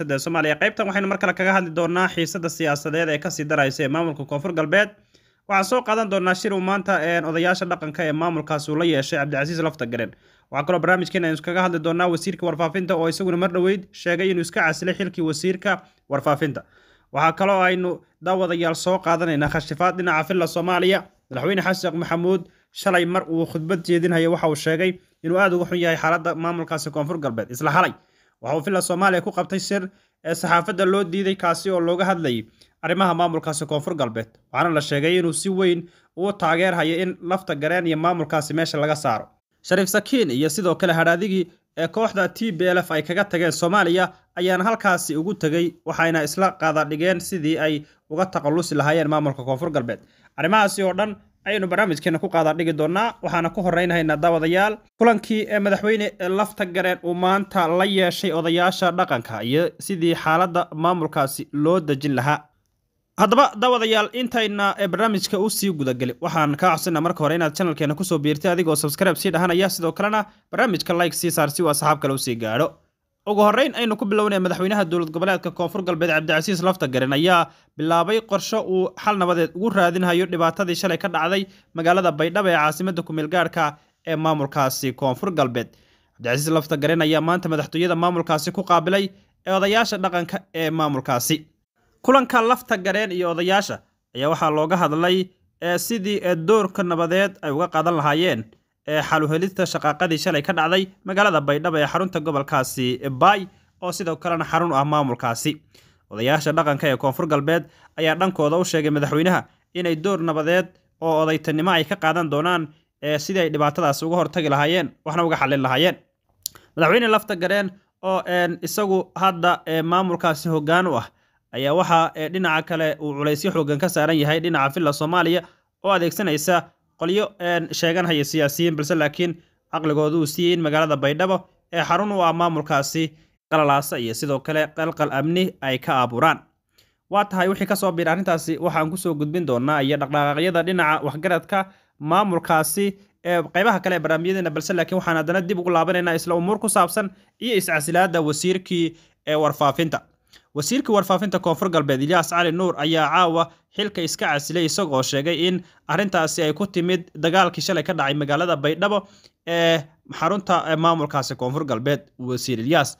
de soomaaliya qaybtan waxaynu mar kale kaga hadli doonaa xiisadda siyaasadeed ee kasii daraysa ee maamulka koonfur galbeed waxaan soo qaadan doonaa shir uu maanta odayaasha dhaqanka ee maamulkaas uu la yeeshay cabdicasiis lafta garen waxaa kaloo barnaamijkeena aynu iskaga hadli doonaa wasiirka warfaafinta oo isaguna mar dhoweyd sheegay inuu iska casilay xilkii wasiirka warfaafinta waxaa kaloo aynu daawadayaal soo qaadanaynaa khashifaad dhinaca filla soomaaliya madaxweyne xasan maxamuud shalay mar uu khudbad jeedinhaya waxa uu sheegay inuu aada uga xun yahay xaalada maamulkaasi koonfur galbeed isla halay waxa uu villa soomaaliya ku qabtay shir ee saxaafadda loo diiday kaasi oo looga hadlayay arrimaha maamulkaasi koonfur galbeed waxaana la sheegay inuu si weyn uu taageerhayo in lafta gareen iyo maamulkaasi meesha laga saaro shariif sakiin iyo sidoo kale hadhaadigii ee kooxda t b l f ay kaga tageen soomaaliya ayaana halkaasi ugu tegey waxayna isla qaadadhigeen sidii ay uga takhallusi lahaayeen maamulka koonfur galbeed arrimahaasi oo dhan ayaynu barnaamijkeena ku qaadaan dhigi doonnaa waxaana ku horraynahaynaa daawadayaal kulankii ee madaxweyne lafta gareen uu maanta la yeeshay odayaasha dhaqanka iyo sidii xaaladda maamulkaasi loo dejin lahaa haddaba daawadayaal intayna ee barnaamijka u sii gudageli waxaan kaa codsana marka hore inaad channelkeenna kusoo biirtay adigoo sabskribe sii dhahanaya sidoo kalena barnaamijka like sii saar si waa saxaab kale u sii gaadho ugu horreyn aynu ku bilownay madaxweynaha dowlad goboleedka koonfur galbeed cabdicasiis lafta laftagaren ayaa bilaabay qorsho uu xal nabadeed ugu raadinhayo dhibaatadii shalay ka dhacday magaalada baydhabo ee caasimada ku meelgaarhka ee maamulkaasi koonfur galbeed cabdicasiis lafta laftagaren ayaa maanta madaxtooyada maamulkaasi ku qaabilay ee odayaasha dhaqanka ee maamulkaasi kulanka lafta gareen iyo odayaasha ayaa waxaa looga hadlay ee sidii ee doorka nabadeed ay uga qaadan lahaayeen ee xaluhelista shaqaaqadii shalay ka dhacday magaalada baydhabo ee xarunta gobolkaasi baay oo sidoo kalena xarun u ah maamulkaasi odayaasha dhaqanka ee koonfur galbeed ayaa dhankooda u sheegay madaxweynaha inay door nabadeed oo odaytanimo ay ka qaadan doonaan ee sidii ay dhibaatadaasi uga hortagi lahaayeen waxna uga xallin lahaayeen madaxweyne lafta gareen oo isagu hadda maamulkaasi hoggaan u ah ayaa waxa dhinaca kale uu culaysyo xoogan ka saaran yahay dhinaca filla soomaaliya oo adeegsanaysa qolyo sheegan haya siyaasiyiin balse laakiin caqligooda uu siiyey in magaalada baydhabo ee xarun u ah maamulkaasi qalalaasa iyo sidoo kale qalqal amni ay ka aaburaan waa tahay wixii ka soo biir arrintaasi waxaan kusoo gudbin doonaa iyo dhaqdhaqaaqyada dhinaca waxgaradka maamulkaasi ee qaybaha kale ee barnaamijyadeena balse laakiin waxaan haddana dib ugu laabanaynaa isla umuur ku saabsan iyo iscasilaadda wasiirkii ee warfaafinta wasiirka warfaafinta koonfur galbeed ilyaas cali nuur ayaa caawa xilka iska casilay isagoo sheegay in arrintaasi ay ku timid dagaalkii shalay ka dhacay magaalada baydhabo ee xarunta maamulkaasi koonfur galbeed wasiir ilyaas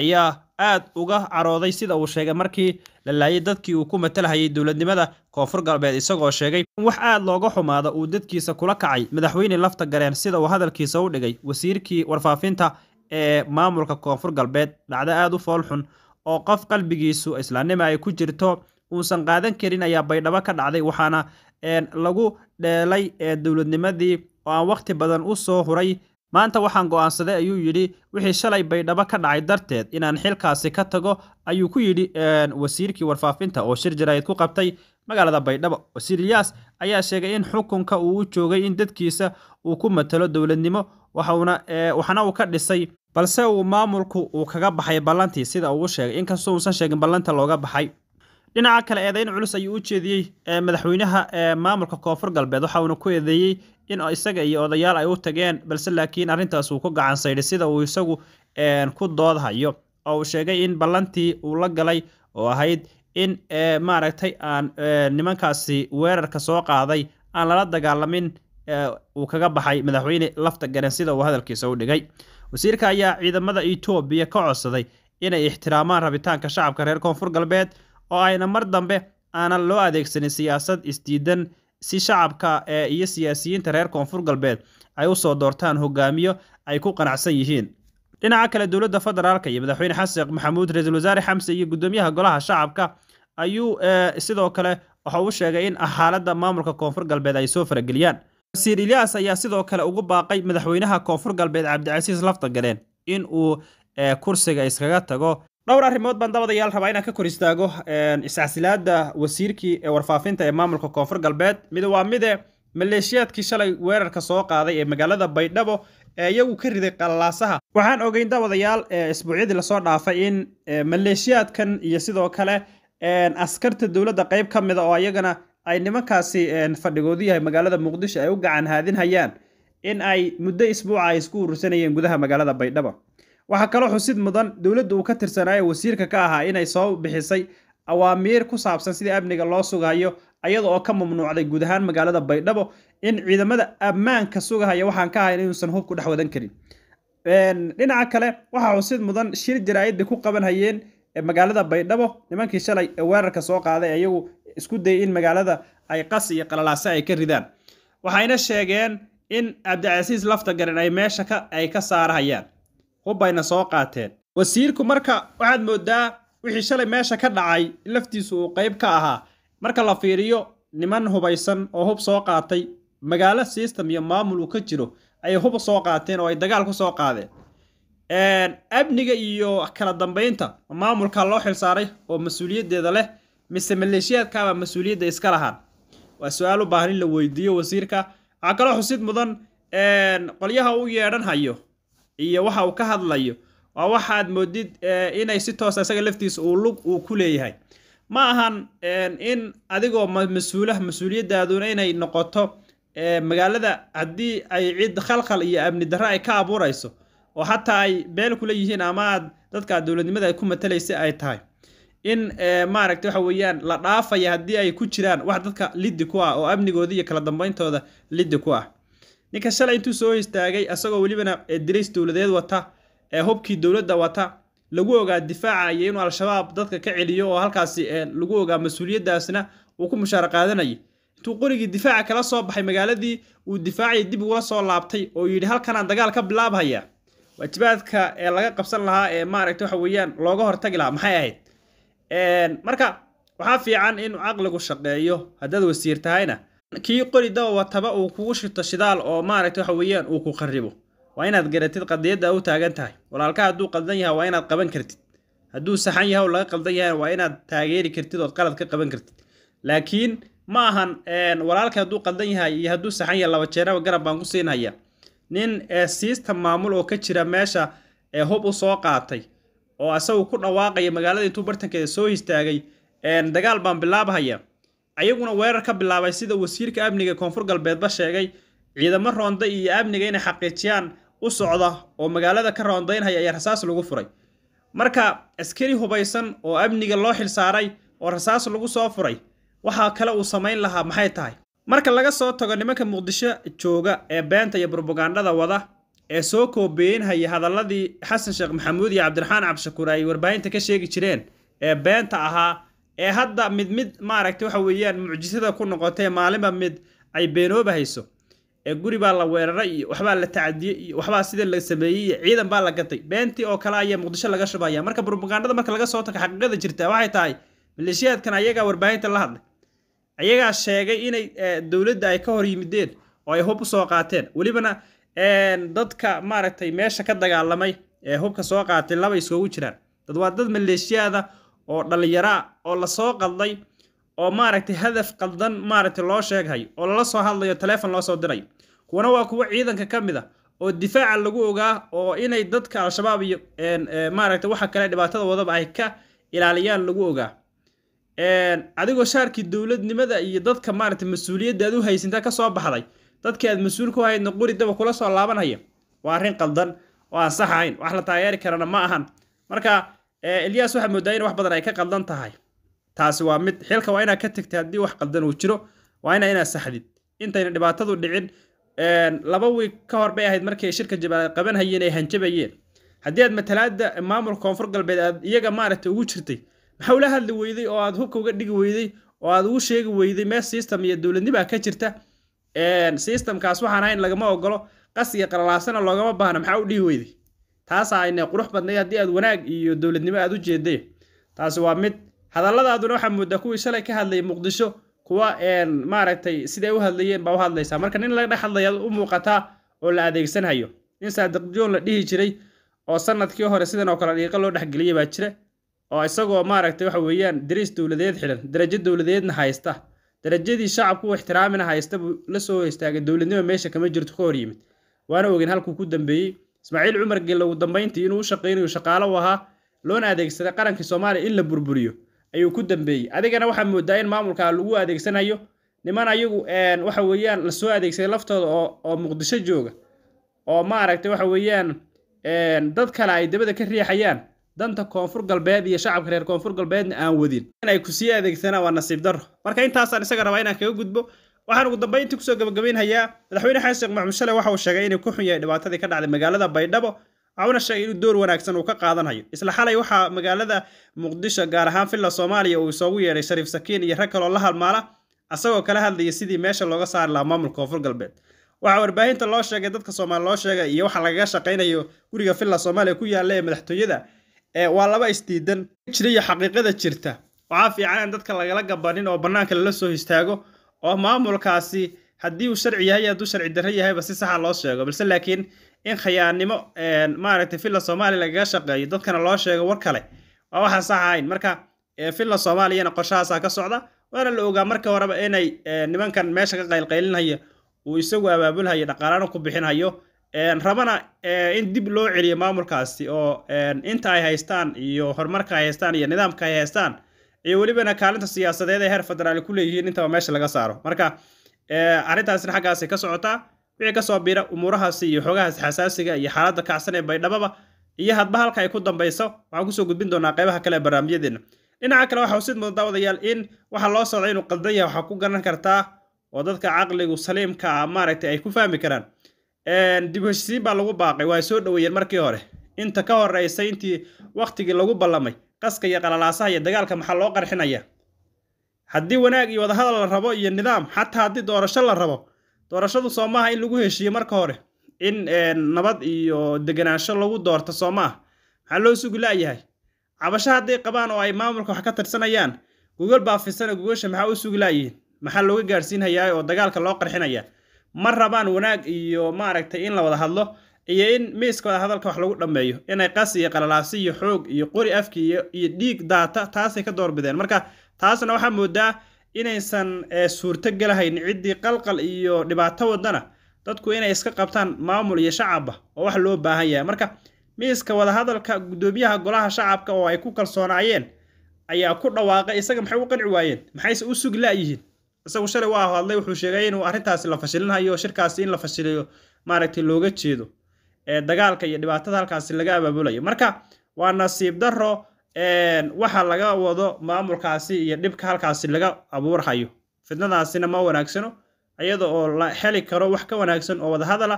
ayaa aad uga carooday sida uu sheegay markii la laayay dadkii uu ku matalhayay dowladnimada koonfur galbeed isagoo sheegay in wax aad looga xumaada uu dadkiisa kula kacay madaxweyne lafta gareen sida uu hadalkiisa u dhigay wasiirkii warfaafinta ee maamulka koonfur galbeed dhacda aad u foolxun oo qof qalbigiisu islaannima ay ku jirto uusan qaadan karin ayaa baydhabo ka dhacday waxaana lagu dheelay dowladnimadii oo aan wakhti badan u soo huray maanta waxaan go'aansaday ayuu yidhi wixii shalay baydhabo ka dhacay darteed inaan xilkaasi ka tago ayuu ku yidhi wasiirkii warfaafinta oo shir jaraa'id ku qabtay magaalada baydhabo wasiriyaas ayaa sheegay in xukunka uu u joogay in dadkiisa uu ku matalo dowladnimo eh, waxna uu ka dhisay balse uu maamulku uu kaga baxay ballantii sida uu sheegay inkastoo uusan sheegin ballanta looga baxay dhinaca kale eedayn culus ayuu u jeediyey eh, madaxweynaha eh, maamulka koonfur galbeed waxauna ku eedeeyey in isaga iyo odayaal ay u tageen balse laakiin arrintaas uu ku gacansaydhay sida uu isagu ku doodhayo hayo oo uu sheegay in ballantii uu la galay oo ahayd in eh, maaragtay aan eh, nimankaasi weerarka soo qaaday aan lala dagaalamin eh, uu kaga baxay madaxweyne lafta garen sida uu hadalkiisa u dhigay wasiirka ayaa ciidamada etoobiya ka codsaday inay ixtiraamaan rabitaanka shacabka reer koonfur galbeed oo ayna mar dambe aanan loo adeegsanin siyaasad isdiidan si shacabka iyo siyaasiyiinta reer koonfur galbeed ay usoo doortaan hogaamiyo ay ku qanacsan yihiin dhinaca kale dowladda federaalka iyo madaxweyne xasan sheekh maxamuud ra-iisul wasaare xamse iyo gudoomiyaha golaha shacabka ayuu eh, sidoo kale waxa uu sheegay in xaaladda maamulka koonfur galbeed ay soo farageliyaan wasiir ilyaas ayaa sidoo kale ugu baaqay madaxweynaha koonfur galbeed cabdicasiis laftagadeen in uu eh, kursiga iskaga tago dhowr arrimood baan dabadayaal rabaa inaan ka kor istaago iscasilaada wasiirkii ee warfaafinta ee maamulka koonfur galbeed mid waa mide maleeshiyaadkii shalay weerarka soo qaaday ee magaalada baydhabo ee eh, iyagu ka riday qalaasaha waxaan ogeyn dabadayaal isbuucyadii lasoo dhaafay in maleeshiyaadkan iyo sidoo kale askarta dowladda qayb ka mida ah oo ayagana ay nimankaasi fadhigoodu yahay magaalada muqdisho ay u gacan haadinhayaan in ay muddo isbuuca ay isku urursanayeen gudaha magaalada baydhabo waxaa kaloo xusid mudan dowladda uu ka tirsanaayo wasiirka ka ahaa inay soo bixisay awaamiir ku saabsan sidii amniga loo sugayo ayada oo ka mamnuucday guud ahaan magaalada baydhabo in ciidamada ammaanka sugahaya waxaan ka ahayn inuusan hub ku dhex wadan karin dhinaca kale waxaa xusid mudan shir jaraa'idda ku qabanhayeen ee magaalada baydhabo nimankii shalay ee weerarka soo qaaday iyagu isku dayay in magaalada ay qas iyo qalalaase ay ka ridaan waxayna sheegeen in cabdicasiis lafta garan ay meesha ay ka saarahayaan hubbayna soo qaateen wasiirku marka waxaad moodaa wixii shalay meesha ka dhacay laftiisu uu qayb ka ahaa marka la fiiriyo niman hubaysan oo hub soo qaatay magaalo system iyo maamul uu ka jiro ayay hub soo qaateen oo ay dagaal ku soo qaadeen amniga iyo kala dambeynta maamulka loo xilsaaray oo mas uuliyadeeda leh mise maleeshiyaadkaaba mas-uuliyadda iska lahaan waa su-aal u baahan in la weydiiyo wasiirka waxaa kaloo xusid mudan qolyaha u yeedhanhayo iyo waxa uu ka hadlayo waa waxaad moodid eh, inay si toosa ah isaga laftiisa uu lug uu ku leeyahay ma ahan in adigoo mas-uulaha mas-uuliyaddaaduna inay noqoto eh, magaalada haddii ay cid khalkhal iyo amni darre ay ka abuurayso oo xataa ay beel kula yihiin ama aad dadka dowladnimada ay ku matalaysa ay tahay in eh, maaragta waxa weeyaan la dhaafaya haddii ay ku jiraan wax dadka liddi ku ah oo amnigooda iyo kala dambeyntooda liddi ku ah ninka shalay intuu soo istaagay asagoo welibana eh, dirays dowladeed wata ee eh, hubkii dowladda wata lagu ogaa difaacaya inuu al-shabaab dadka ka celiyo oo halkaasi lagu ogaa mas-uuliyaddaasna uu ku mushaar qaadanayay intuu qorigii difaaca kala soo baxay magaaladii uu difaacay dib ugula soo laabtay oo yidhi halkanaan dagaal ka bilaabhayaa waajibaadka ee laga qabsan lahaa ee maaragta waxa weeyaan looga hortagi lahaa maxay ahayd marka waxaa fiican in caqligu shaqeeyo haddaad wasiir tahayna kii qori dawawataba uu kugu shito shidaal oo maaragta waxa weeyaan uu ku qaribo waa inaad garatid qadiyadda u taagan tahay walaalka hadduu qaldan yahay waa inaad qaban kartid hadduu saxan yahay oo laga qaldan yahayna waa inaad taageeri kartid ood qalad ka qaban kartid laakiin ma ahan walaalka hadduu qaldan yahay iyo hadduu saxan yahay laba jeenaba garab baan ku siinhayaa nin eesiista maamul oo ka jira meesha ee hub u soo qaatay oo asagu ku dhawaaqaya magaalada intuu bartankeeda soo istaagay dagaal baan bilaabhaya ayaguna weerar ka bilaabay sida wasiirka amniga koonfur galbeedba sheegay ciidamo roonda iyo amniga inay xaqiijiyaan u socda oo magaalada ka roondaynhaya ayaa rasaas lagu furay marka askari hubaysan oo amniga loo xilsaaray oo rasaas lagu soo furay waxaa kale uu samayn lahaa maxay tahay marka laga soo tago nimanka muqdisho jooga ee beenta iyo brobagandhada wada ee soo koobeeynhaya hadalladii xasan sheekh maxamuud iyo cabdiraxmaan cabdishakuur ay warbaahinta ka sheegi jireen ee beenta ahaa ee hadda mid mid maaragta waxa weeyaan mucjisada ku noqotay maalinba mid ay beenoobahayso ee guri baa la weeraray iyo waxbaa la tacdiyey iyo waxbaa sida la sameeyey iyo ciidan baa la gatay beentii oo kale ayaa muqdisho laga shubaya marka brobagandhada marka laga soo tago xaqiiqada jirta waxay tahay maleeshiyaadkan ayagaa warbaahinta la hadlay ayagaa sheegay inay eh, dowladda ay ka hor yimideen oo ay hub usoo qaateen welibana eh, dadka maaragtay meesha ka dagaalamay ee eh, hubka soo qaatay laba isugu jiraan dad waa dad maleeshiyaada oo dhallinyaraa oo lasoo qalday oo maaragtay hadaf qaldan maaragtay loo sheegay oo lala soo hadlayo taleefon loo soo diray kuwana waa kuwa ciidanka ka mid a ah, oo difaaca lagu ogaa oo inay dadka al-shabaab iyo maaragtay waxa kale dhibaatada wadaba ay ka ilaaliyaan lagu ogaa adigoo shaarkii dowladnimada iyo dadka maaragta mas-uuliyadda aad u haysantaa ka soo baxday dadkii aad mas-uul ku haydna quri daba kula soo laabanaya waa arrin qaldan oo aan sax ahayn wax la taageeri karana ma ahan marka elyaas waxaad moodaa in wax badan ay ka qaldan tahay taasi waa mid xilka waa inaad ka tegtay haddii wax qaldan uu jiro waa ina inaad saxdid intayna dhibaatadu dhicin laba wiig ka hor bay ahayd markii shirka jabaaleed qabanhayeen ay hanjabayeen haddii aad matalaadda maamulka koonfur galbeed aad iyaga maaragta ugu jirtay waxaa ula hadli weyday oo aad hubka uga dhigi weyday oo aad ugu sheegi weyday mee system iyo dowladnibaa ka jirta systemkaas waxaan ahayn lagama ogolo qas iyo qalalaasana loogama baahna maxaa u dhihi weyday taasaayna ah qurux badnayd haddii aad wanaag iyo dowladnimo aad u jeeday taasi waa mid hadalladaaduna waxaa moodaa kuwii shalay ka hadlayay muqdisho kuwa maaragtay siday u hadlayeen baa u hadlaysaa marka nin laga dhex hadlayaad u muuqataa oo la adeegsanhayo nin saadiq joon la dhihi jiray oo sanadkii hore sidan oo kale dhiiqa loo dhexgeliyey baa jira oo isagoo maaragtay waxa weeyaan dariis dowladeed xidhan darajo dowladeedna haysta darajadii shacabku ixtiraamina haysta buu la lasoo istaagay dowladnimo meesha kama jirto ka hor yimid waana ogeyn halkuu ku dambeeyey ismaaciil cumar gelle ugu dambayntii inuu u shaqaynayo shaqaale u ahaa loona adeegsaday qarankii soomaaliya in la burburiyo ayuu ku dambeeyey adigana waxaa moodaa in maamulkaa lagu adeegsanayo niman ayagu waxa weeyaan lasoo adeegsaday laftooda oo muqdisho jooga oo maaragtay waxa weeyaan dad kale ay dabada ka riixayaan danta koonfur galbeed iyo shacabka reer koonfur galbeedna aan wadin in ay ku sii adeegsanaan waa nasiib darro marka intaasaan isaga rabaa inaan kaga gudbo waxaan ugu dambeyntii kusoo gabagabeynhayaa madaxweyne xasan sheekh maxamuud shale waxa uu sheegay inuu ku xun yahay dhibaatadii ka dhacday magaalada baydhabo waxauna sheegay inuu door wanaagsan uu ka qaadanhayo isla xalay waxaa magaalada muqdisho gaar ahaan filla soomaaliya uu isoogu yeedhay shariif sakiin iyo rag kaloo la halmaala asagoo kala hadlaya sidii meesha looga saari lahaa maamulka koonfur galbeed waxaa warbaahinta loo sheegay dadka soomaali loo sheegay iyo waxa lagaga shaqaynayo guriga filla soomaaliya ku yaalla ee madaxtooyada waa laba isdiidan jira iyo xaqiiqada jirta waxaa fiican in dadka lagala gabanin oo bannaanka lala soo histaago oo maamulkaasi haddii uu sharci yahay iyo hadduu sharci darro yahayba si saxa ah loo sheego balse laakiin in khayaanimo maaragtay filla soomaaliya lagaga shaqeeyo dadkana loo sheego war kale waa waxaa sax ahayn marka filla soomaaliyana qorshahaasaa ka socda waana la ogaa marka horeba inay nimankan meesha ka qaylqaylinhayo uu isagu abaabulhayo dhaqaalana ku bixinhayo rabana eh, in dib loo celiyo maamulkaasi oo inta ay haystaan iyo horumarka ay haystaan iyo nidaamka ay haystaan iyo welibana kaalinta siyaasadeed ee heer federaali ku leeyihiin intaba meesha laga saaro marka eh, arrintaasna xaggaasay ka socotaa wixii kasoo biira umuurahaasi iyo xoogahaas xasaasiga iyo xaaladda kacsan ee baydhababa iyo hadba halka ay ku dambayso waxaan kusoo gudbin doonaa qeybaha kale ee barnaamijyadeena dhinaca kale waxaa usid mudan daawadayaal in waxa loo socday inuu qaldan waxaa ku garan kartaa oo dadka caqligu saliimka ah, maaragtay ay ku fahmi karaan dib heshiisiin baa lagu baaqay waa soo dhoweeyeen markii hore inta ka horreysay intii wakhtigii lagu ballamay qaska iyo qalalaasaha iyo dagaalka maxaa loo qarxinaya haddii wanaag iyo wadahadal la rabo iyo nidaam xataa haddii doorasho la rabo doorashadu soomaaha in lagu heshiiye marka hore in nabad iyo deganaansho lagu doorto soo ma maxaa loo sugi la'yahay cabasho hadday qabaan oo ay maamulka wax ka tirsanayaan gogol baa fisane gogosha maxaa u sugi laayihiin maxaa looga gaadhsiinhayaa oo dagaalka loo qarxinayaa ma rabaan wanaag iyo maaragtay in la wada hadlo iyo in miiskooda hadalka wax lagu dhammeeyo inay qas iyo qalalaabsi iyo xoog iyo qori afki iyo dhiig daata taasay ka doorbideen marka taasna waxaa moodaa inaysan eh, suurto ciddii qalqal iyo dhibaato wadana dadku inay iska qabtaan maamul iyo shacabba oo wax loo baahan yahay marka miiska wadahadalka guddoomiyaha golaha shacabka oo ay ku kalsoonaayeen ayaa ku dhawaaqay isaga maxay u qanci waayeen maxayse u sug la'yihiin isagu shalay waa hadlay wuxuu sheegay inuu arrintaasi la fashilinayo shirkaasi in la fashiliyo maaragtay looga jeedo dagaalka iyo dhibaatada halkaasi laga abaabulayo marka waa nasiib darro waxa laga wado maamulkaasi iyo dhibka halkaasi laga abuurhayo fidnadaasina ma wanaagsano iyada oo la heli karo wax ka wanaagsan oo wadahadala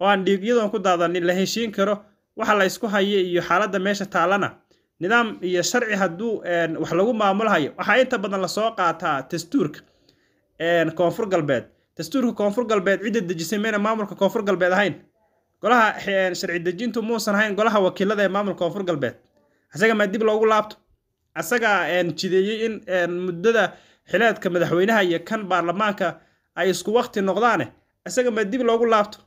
oo aan dhiigyadoon ku daadanin la heshiin karo waxa la ysku haya iyo xaaladda meesha taallana nidaam iyo sharci hadduu wax lagu maamulhayo waxaa inta badan lasoo qaataa dastuurka koonfur galbeed dastuurka koonfur galbeed cidda dejisay mayna maamulka koonfur galbeed ahayn golaha sharci dejintu muusan ahayn golaha wakiilada ee maamulka koonfur galbeed asaga maa dib loogu laabto asaga jideeyey in muddada xileedka madaxweynaha iyo kan baarlamaanka ay isku wakti noqdaane asaga maa dib loogu laabto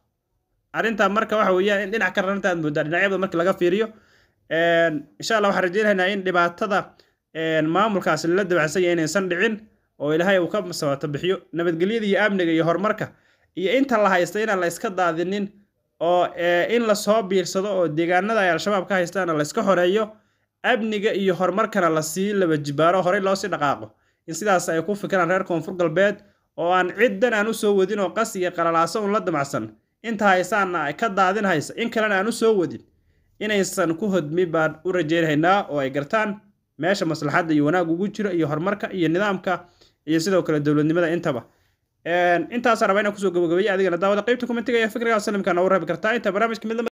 arrintaa marka waxa weeyaan in dhinac ka raranta aad moodaa dhinacyada markii laga fiiriyo insha allah waxaan rajaynaynaa in dhibaatada maamulkaasi la dabacsan inaysan dhicin oo ilaahay uu ka sabata bixiyo nabadgelyada iyo amniga iyo horumarka iyo inta la haysta inaan la iska daadinin oo eh, in lasoo biirsado oo deegaanada ay al-shabaab ka haystaana layska horeeyo amniga iyo horumarkana lasii laba jibaaro horey loosii dhaqaaqo in sidaas ay ku fikiraan reer koonfur galbeed oo aan ciddan aan usoo wadin oo qas iyo qalalaaso un la damacsan inta haysaanna ka daadin haysa in kalena aan usoo wadin inaysan ku hodmi baan u rajaynaynaa oo ay gartaan meesha maslaxadda iyo wanaag ugu jira iyo horumarka iyo nidaamka iyo sidoo kale dowladnimada intaba intaasa raba inaan kusoo gabagabeeyay adigana daawada qaybta komentiga ee fikrigaa salimka noogu reebi kartaa inta barnaamijka mid